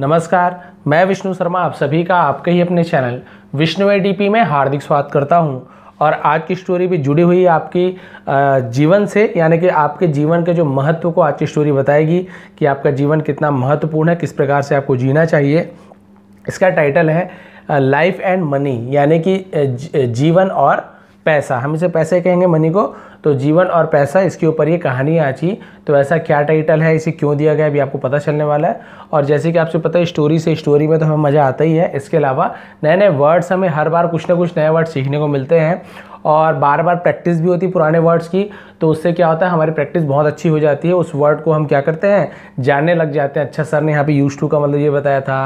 नमस्कार मैं विष्णु शर्मा आप सभी का आपके ही अपने चैनल विष्णु एडीपी में हार्दिक स्वागत करता हूं और आज की स्टोरी भी जुड़ी हुई आपकी जीवन से यानी कि आपके जीवन के जो महत्व को आज की स्टोरी बताएगी कि आपका जीवन कितना महत्वपूर्ण है किस प्रकार से आपको जीना चाहिए इसका टाइटल है लाइफ एंड मनी यानी कि जीवन और पैसा हम इसे पैसे कहेंगे मनी को तो जीवन और पैसा इसके ऊपर ये कहानी आची तो ऐसा क्या टाइटल है इसे क्यों दिया गया अभी आपको पता चलने वाला है और जैसे कि आपसे पता है स्टोरी से स्टोरी में तो हमें मज़ा आता ही है इसके अलावा नए नए वर्ड्स हमें हर बार कुछ ना कुछ नए वर्ड सीखने को मिलते हैं और बार बार प्रैक्टिस भी होती है पुराने वर्ड्स की तो उससे क्या होता है हमारी प्रैक्टिस बहुत अच्छी हो जाती है उस वर्ड को हम क्या करते हैं जानने लग जाते हैं अच्छा सर ने यहाँ पे यूज़ टू का मतलब ये बताया था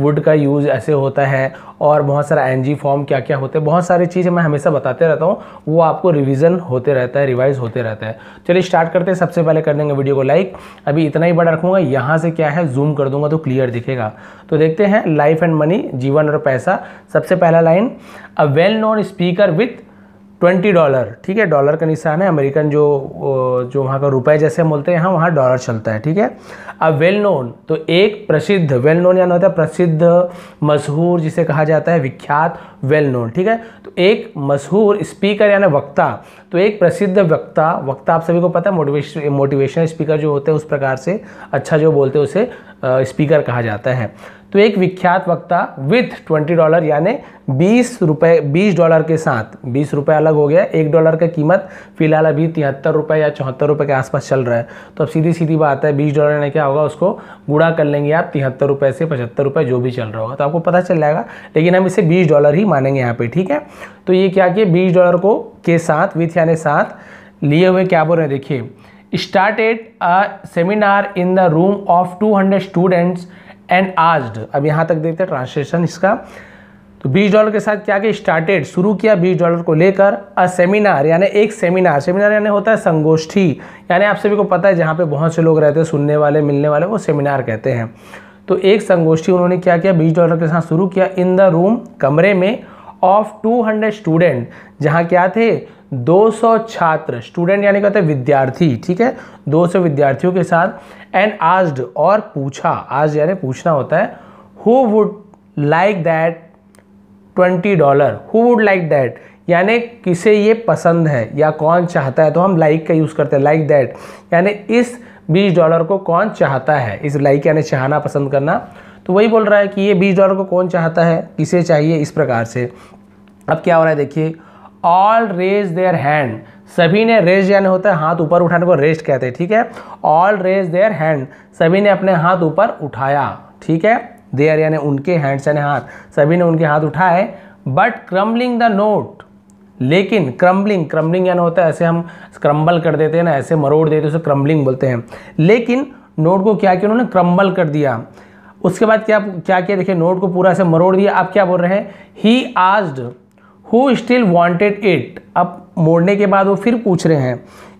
वुड का यूज़ ऐसे होता है और बहुत सारा एन फॉर्म क्या क्या होते हैं बहुत सारी चीज़ें मैं हमेशा बताते रहता हूँ वो आपको रिविज़न होते रहता है रिवाइज़ होते रहता है चलिए स्टार्ट करते हैं सबसे पहले कर देंगे वीडियो को लाइक अभी इतना ही बड़ा रखूँगा यहाँ से क्या है जूम कर दूंगा तो क्लियर दिखेगा तो देखते हैं लाइफ एंड मनी जीवन और पैसा सबसे पहला line a well known speaker with twenty dollar ठीक है डॉलर का निशान है अमेरिकन जो जो वहाँ का रुपए जैसे हम बोलते हैं यहाँ वहाँ डॉलर चलता है ठीक है अब वेल नोन तो एक प्रसिद्ध वेल नोन यानी होता है प्रसिद्ध मशहूर जिसे कहा जाता है विख्यात वेल नोन ठीक है तो एक मशहूर स्पीकर यानी वक्ता तो एक प्रसिद्ध वक्ता वक्ता आप सभी को पता है मोटिवेशन मोटिवेशनल स्पीकर जो होते हैं उस प्रकार से अच्छा जो बोलते हैं उसे स्पीकर कहा जाता है तो एक विख्यात वक्ता विथ ट्वेंटी डॉलर यानी बीस रुपये बीस डॉलर के साथ बीस रुपये अलग हो गया एक डॉलर का कीमत फिलहाल अभी तिहत्तर रुपये या चौहत्तर रुपये के आसपास चल रहा है तो अब सीधी सीधी बात है बीस डॉलर यानी क्या होगा उसको गुड़ा कर लेंगे आप तिहत्तर रुपये से पचहत्तर रुपये जो भी चल रहा होगा तो आपको पता चल जाएगा लेकिन हम इसे बीस डॉलर ही मानेंगे यहाँ पर ठीक है तो ये क्या किया बीस डॉलर को के साथ विथ यानी साथ लिए हुए क्या बोल रहे हैं देखिए started a seminar in the room of hundred students and आज अब यहाँ तक देखते हैं ट्रांसलेशन इसका तो 20 डॉलर के साथ क्या कि स्टार्टेड शुरू किया 20 डॉलर को लेकर अ सेमिनार यानी एक सेमिनार सेमिनार यानी होता है संगोष्ठी यानी आप सभी को पता है जहाँ पे बहुत से लोग रहते हैं सुनने वाले मिलने वाले वो सेमिनार कहते हैं तो एक संगोष्ठी उन्होंने क्या किया 20 डॉलर के साथ शुरू किया इन द रूम कमरे में ऑफ 200 स्टूडेंट जहाँ क्या थे 200 छात्र स्टूडेंट यानी कहते हैं विद्यार्थी ठीक है 200 विद्यार्थियों के साथ एंड आज्ड और पूछा आज यानी पूछना होता है who would like that 20 dollar who would like that यानी किसे ये पसंद है या कौन चाहता है तो हम लाइक like का यूज़ करते हैं लाइक दैट यानी इस बीस डॉलर को कौन चाहता है इस लाइक like यानी चाहना पसंद करना तो वही बोल रहा है कि ये बीस डॉलर को कौन चाहता है किसे चाहिए इस प्रकार से अब क्या हो रहा है देखिए ऑल रेज देयर हैंड सभी ने रेज यानी होता है हाथ ऊपर उठाने को रेस्ट कहते हैं ठीक है ऑल रेज देयर हैंड सभी ने अपने हाथ ऊपर उठाया ठीक है देयर यानी उनके हैंड से हाथ सभी ने उनके हाथ उठाए बट क्रम्बलिंग द नोट लेकिन क्रम्बलिंग क्रम्बलिंग यानी होता है ऐसे हम क्रम्बल कर देते हैं ना ऐसे मरोड़ देते हैं उसे क्रम्बलिंग बोलते हैं लेकिन नोट को क्या किया उन्होंने क्रम्बल कर दिया उसके बाद क्या क्या किया देखिए नोट को पूरा ऐसे मरोड़ दिया आप क्या बोल रहे हैं he asked who still wanted it अब मोड़ने के बाद वो फिर पूछ रहे हैं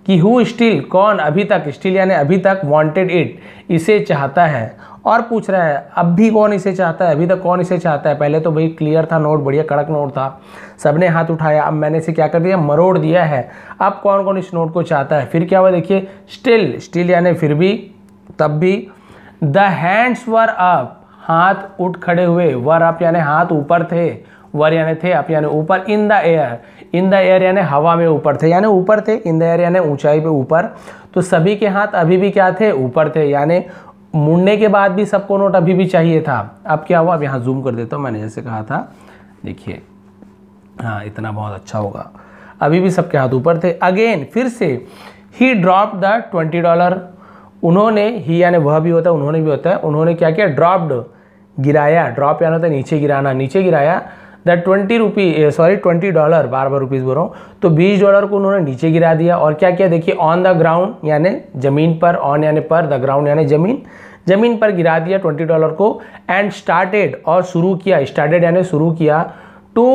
कि हु स्टिल कौन अभी तक स्टिल यानी अभी तक वॉन्टेड इट इसे चाहता है और पूछ रहा है अब भी कौन इसे चाहता है अभी तक कौन इसे चाहता है पहले तो भाई क्लियर था नोट बढ़िया कड़क नोट था सबने हाथ उठाया अब मैंने इसे क्या कर दिया मरोड़ दिया है अब कौन कौन इस नोट को चाहता है फिर क्या हुआ देखिए स्टिल स्टिल यानी फिर भी तब भी द हैंड्स वर अप हाथ उठ खड़े हुए वर अप यानी हाथ ऊपर थे वर यानी थे आप यानी ऊपर in the air in the air यानी हवा में ऊपर थे यानी ऊपर थे इन द एयर यानी ऊंचाई पे ऊपर तो सभी के हाथ अभी भी क्या थे ऊपर थे यानी मुड़ने के बाद भी सबको नोट अभी भी चाहिए था अब क्या हुआ अब यहाँ जूम कर देता हूँ मैंने जैसे कहा था देखिए हाँ इतना बहुत अच्छा होगा अभी भी सबके हाथ ऊपर थे अगेन फिर से he drop the twenty dollar उन्होंने ही यानी वह भी होता है उन्होंने भी होता है उन्होंने क्या किया ड्रॉप्ड गिराया ड्रॉप यानी होता है नीचे गिराना नीचे गिराया that twenty rupee sorry twenty dollar बार बार रुपीज़ बोल रहा हूँ तो बीस डॉलर को उन्होंने नीचे गिरा दिया और क्या किया देखिए ऑन द ग्राउंड यानी ज़मीन पर ऑन यानी पर द ग्राउंड यानी ज़मीन ज़मीन पर गिरा दिया ट्वेंटी डॉलर को एंड स्टार्टेड और शुरू किया स्टार्टेड यानी शुरू किया टू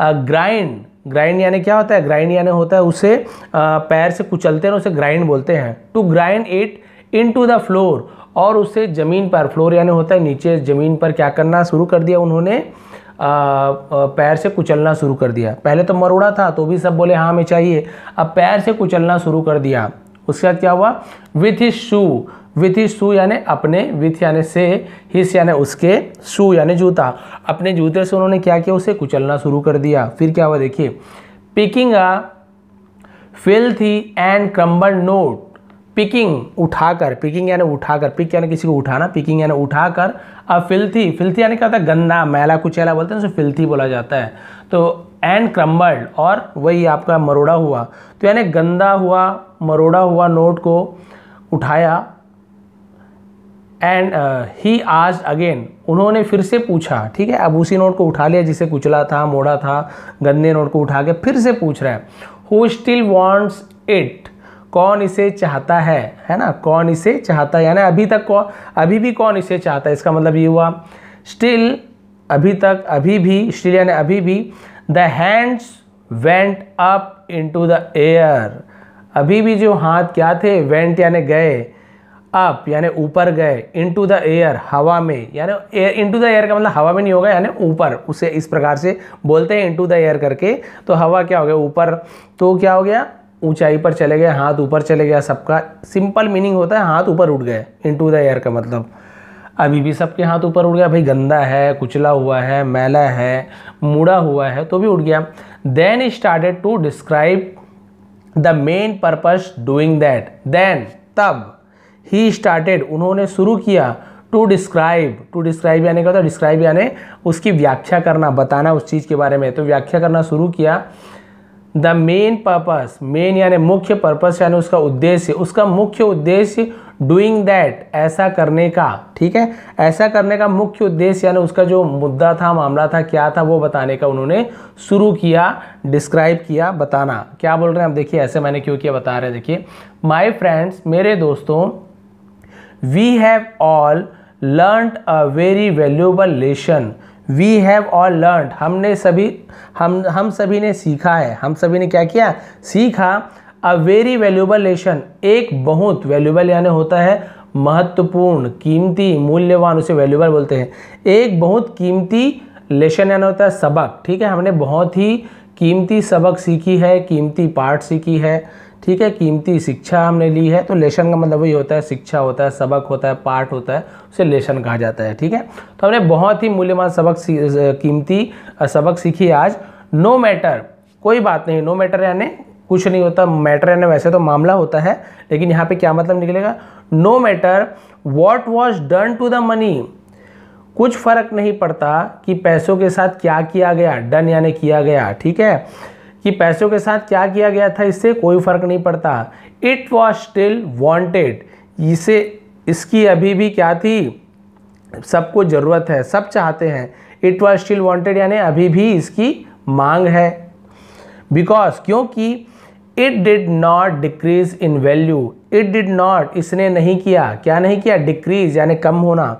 ग्राइंड ग्राइंड यानी क्या होता है ग्राइंड यानी होता है उसे uh, पैर से कुचलते हैं उसे ग्राइंड बोलते हैं to grind it into the floor और उसे ज़मीन पर फ्लोर यानी होता है नीचे ज़मीन पर क्या करना शुरू कर दिया उन्होंने पैर से कुचलना शुरू कर दिया पहले तो मरोड़ा था तो भी सब बोले हाँ हमें चाहिए अब पैर से कुचलना शुरू कर दिया उसके बाद क्या हुआ with his shoe with his shoe यानी अपने विथ यानी से हिस यानी उसके शू यानी जूता अपने जूते से उन्होंने क्या किया उसे कुचलना शुरू कर दिया फिर क्या हुआ देखिए picking a filthy and crumble note picking उठाकर पिकिंग यानी उठाकर पिक यानी किसी को उठाना पिकिंग यानी उठाकर अब फिल्थी फिल्थी यानी क्या होता है गंदा मैला कुचैला बोलते हैं उसे फिल्थी बोला जाता है तो एंड क्रम्बल्ड और वही आपका मरोड़ा हुआ तो यानी गंदा हुआ मरोड़ा हुआ नोट को उठाया एंड ही आज अगेन उन्होंने फिर से पूछा ठीक है अब उसी नोट को उठा लिया जिसे कुचला था मोड़ा था गंदे नोट को उठा के फिर से पूछ रहा है हु स्टिल वॉन्ट्स इट कौन इसे चाहता है है ना कौन इसे चाहता है यानी अभी तक कौन अभी भी कौन इसे चाहता है इसका मतलब ये हुआ स्टिल अभी तक अभी भी स्टिल यानी अभी भी the hands went up into the air अभी भी जो हाथ क्या थे वेंट यानी गए अप यानी ऊपर गए इनटू द एयर हवा में यानी इन द एयर का मतलब हवा में नहीं होगा यानी ऊपर उसे इस प्रकार से बोलते हैं इनटू द एयर करके तो हवा क्या हो गया ऊपर तो क्या हो गया ऊंचाई पर चले गए हाथ ऊपर चले गया सबका सिंपल मीनिंग होता है हाथ ऊपर उठ गए इनटू द एयर का मतलब अभी भी सबके हाथ ऊपर उड़ गया भाई गंदा है कुचला हुआ है मैला है मुड़ा हुआ है तो भी उड़ गया then started to describe the main purpose doing that then तब ही स्टार्टेड उन्होंने शुरू किया टू डिस्क्राइब टू डिस्क्राइब यानी क्या होता है डिस्क्राइब यानी उसकी व्याख्या करना बताना उस चीज़ के बारे में तो व्याख्या करना शुरू किया द मेन पर्पस मेन यानी मुख्य पर्पस यानी उसका उद्देश्य उसका मुख्य उद्देश्य डूइंग दैट ऐसा करने का ठीक है ऐसा करने का मुख्य उद्देश्य यानी उसका जो मुद्दा था मामला था क्या था वो बताने का उन्होंने शुरू किया डिस्क्राइब किया बताना क्या बोल रहे हैं हम देखिए ऐसे मैंने क्यों किया बता रहे हैं देखिए माई फ्रेंड्स मेरे दोस्तों we have all learn a very valuable lesson we have all learn हमने सभी हम हम सभी ने सीखा है हम सभी ने क्या किया सीखा अ वेरी वैल्यूबल लेसन एक बहुत वैल्यूबल यानी होता है महत्वपूर्ण कीमती मूल्यवान उसे वैल्यूबल बोलते हैं एक बहुत कीमती लेसन यानी होता है सबक ठीक है हमने बहुत ही कीमती सबक सीखी है कीमती पाठ सीखी है ठीक है कीमती शिक्षा हमने ली है तो लेशन का मतलब वही होता है शिक्षा होता है सबक होता है पाठ होता है उसे लेशन कहा जाता है ठीक है तो हमने बहुत ही मूल्यवान सबक कीमती सबक सीखी आज नो मैटर कोई बात नहीं नो मैटर यानी कुछ नहीं होता मैटर यानी वैसे तो मामला होता है लेकिन यहाँ पे क्या मतलब निकलेगा no matter what was done to the money कुछ फर्क नहीं पड़ता कि पैसों के साथ क्या किया गया डन यानी किया गया ठीक है कि पैसों के साथ क्या किया गया था इससे कोई फर्क नहीं पड़ता इट वॉज स्टिल वॉन्टेड इसे इसकी अभी भी क्या थी सबको ज़रूरत है सब चाहते हैं इट वॉज स्टिल वॉन्टेड यानी अभी भी इसकी मांग है बिकॉज क्योंकि it did not decrease in value it did not इसने नहीं किया क्या नहीं किया डिक्रीज यानी कम होना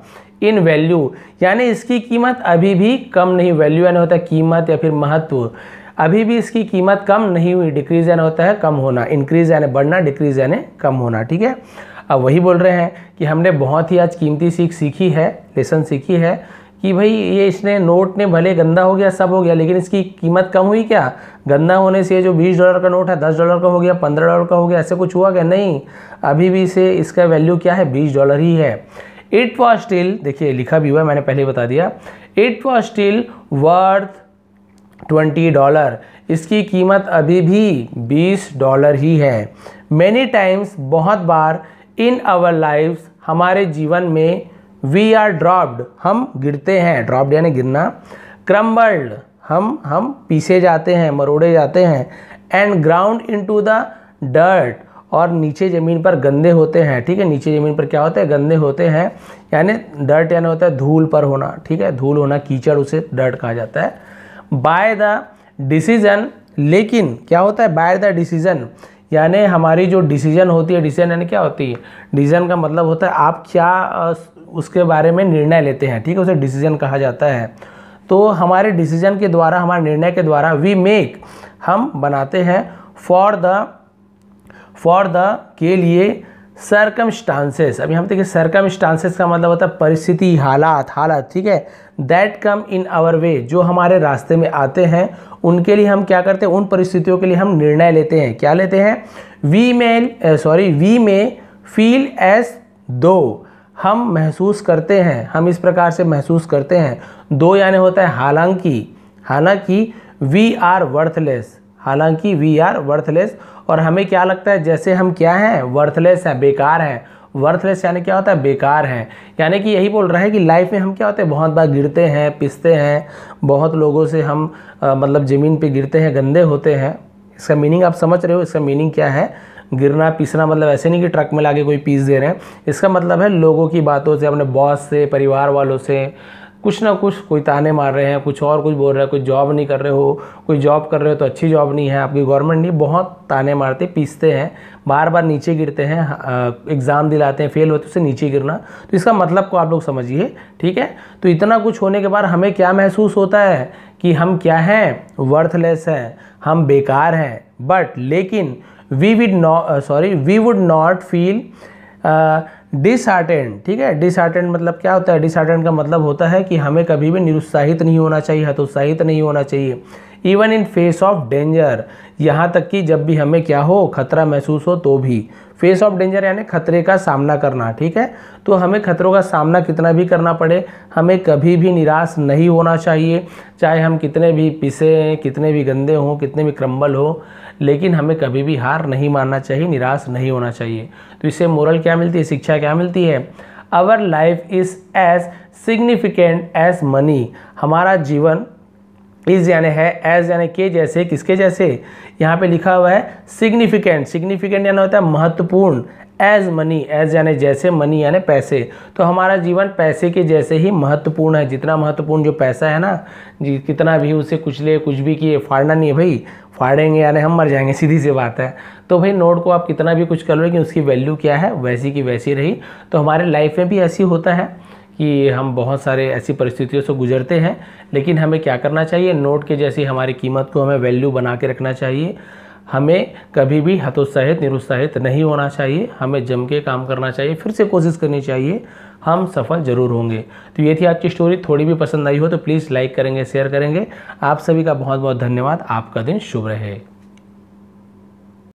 इन वैल्यू यानी इसकी कीमत अभी भी कम नहीं वैल्यू यानी होता है कीमत या फिर महत्व अभी भी इसकी कीमत कम नहीं हुई डिक्रीज यानी होता है कम होना इंक्रीज यानी बढ़ना डिक्रीज यानी कम होना ठीक है अब वही बोल रहे हैं कि हमने बहुत ही आज कीमती सीख सीखी है लेसन सीखी है कि भाई ये इसने नोट ने भले गंदा हो गया सब हो गया लेकिन इसकी कीमत कम हुई क्या गंदा होने से जो 20 डॉलर का नोट है 10 डॉलर का हो गया 15 डॉलर का हो गया ऐसे कुछ हुआ क्या नहीं अभी भी इसे इसका वैल्यू क्या है 20 डॉलर ही है इट वॉज स्टिल देखिए लिखा भी हुआ है मैंने पहले बता दिया it was still worth twenty dollar इसकी कीमत अभी भी बीस डॉलर ही है मैनी टाइम्स बहुत बार इन आवर लाइफ्स हमारे जीवन में वी आर ड्रॉप्ड हम गिरते हैं ड्रॉप्ड यानी गिरना क्रम्बल्ड हम हम पीसे जाते हैं मरोड़े जाते हैं and ground into the dirt और नीचे ज़मीन पर गंदे होते हैं ठीक है नीचे ज़मीन पर क्या होते हैं गंदे होते हैं यानी डर्ट यानी होता है धूल पर होना ठीक है धूल होना कीचड़ उसे डर्ट कहा जाता है बाय द डिसीजन लेकिन क्या होता है बाय द डिसीजन यानी हमारी जो डिसीजन होती है डिसीजन यानी क्या होती है डिसीजन का मतलब होता है आप क्या उसके बारे में निर्णय लेते हैं ठीक है उसे डिसीजन कहा जाता है तो हमारे डिसीजन के द्वारा हमारे निर्णय के द्वारा वी मेक हम बनाते हैं फॉर द फॉर द के लिए सरकम स्टांसेस अभी हम देखिए स्टांसेस का मतलब होता है परिस्थिति हालात हालात ठीक है that come in our way जो हमारे रास्ते में आते हैं उनके लिए हम क्या करते हैं उन परिस्थितियों के लिए हम निर्णय लेते हैं क्या लेते हैं we mail sorry we may feel as though हम महसूस करते हैं हम इस प्रकार से महसूस करते हैं दो यानी होता है हालांकि हालांकि वी आर वर्थलेस हालांकि वी आर वर्थलेस और हमें क्या लगता है जैसे हम क्या हैं वर्थलेस हैं बेकार हैं वर्थलेस यानी क्या होता है बेकार हैं यानी कि यही बोल रहा है कि लाइफ में हम क्या होते हैं बहुत बार गिरते हैं पिसते हैं बहुत लोगों से हम आ, मतलब ज़मीन पे गिरते हैं गंदे होते हैं इसका मीनिंग आप समझ रहे हो इसका मीनिंग क्या है गिरना पीसना मतलब ऐसे नहीं कि ट्रक में लाके कोई पीस दे रहे हैं इसका मतलब है लोगों की बातों से अपने बॉस से परिवार वालों से कुछ ना कुछ कोई ताने मार रहे हैं कुछ और कुछ बोल रहे हैं कोई जॉब नहीं कर रहे हो कोई जॉब कर रहे हो तो अच्छी जॉब नहीं है आपकी गवर्नमेंट नहीं बहुत ताने मारते पीसते हैं बार बार नीचे गिरते हैं एग्ज़ाम हाँ, दिलाते हैं फेल होते उससे नीचे गिरना तो इसका मतलब को आप लोग समझिए ठीक है तो इतना कुछ होने के बाद हमें क्या महसूस होता है कि हम क्या हैं वर्थलेस हैं हम बेकार हैं बट लेकिन we would not sorry we would not feel disheartened ठीक है डिसहार्टेंड मतलब क्या होता है डिसहार्टेंड का मतलब होता है कि हमें कभी भी निरुत्साहित नहीं होना चाहिए हतोत्साहित नहीं होना चाहिए even in face of danger यहाँ तक कि जब भी हमें क्या हो खतरा महसूस हो तो भी फेस ऑफ डेंजर यानी खतरे का सामना करना ठीक है तो हमें खतरों का सामना कितना भी करना पड़े हमें कभी भी निराश नहीं होना चाहिए चाहे हम कितने भी पिसे हैं कितने भी गंदे हों कितने भी क्रम्बल हो लेकिन हमें कभी भी हार नहीं मानना चाहिए निराश नहीं होना चाहिए तो इससे मोरल क्या मिलती है शिक्षा क्या मिलती है our life is as significant as money हमारा जीवन इस यानी है एज यानी के जैसे किसके जैसे यहाँ पे लिखा हुआ है सिग्निफिकेंट सिग्निफिकेंट यानी होता है महत्वपूर्ण एज मनी एज यानी जैसे मनी यानी पैसे तो हमारा जीवन पैसे के जैसे ही महत्वपूर्ण है जितना महत्वपूर्ण जो पैसा है ना जी कितना भी उसे कुछ ले कुछ भी किए फाड़ना नहीं है भाई फाड़ेंगे यानी हम मर जाएंगे सीधी सी बात है तो भाई नोट को आप कितना भी कुछ कर लो लेकिन उसकी वैल्यू क्या है वैसी की वैसी रही तो हमारे लाइफ में भी ऐसी होता है कि हम बहुत सारे ऐसी परिस्थितियों से गुजरते हैं लेकिन हमें क्या करना चाहिए नोट के जैसी हमारी कीमत को हमें वैल्यू बना के रखना चाहिए हमें कभी भी हतोत्साहित निरुत्साहित नहीं होना चाहिए हमें जम के काम करना चाहिए फिर से कोशिश करनी चाहिए हम सफल ज़रूर होंगे तो ये थी आज की स्टोरी थोड़ी भी पसंद आई हो तो प्लीज़ लाइक करेंगे शेयर करेंगे आप सभी का बहुत बहुत धन्यवाद आपका दिन शुभ रहे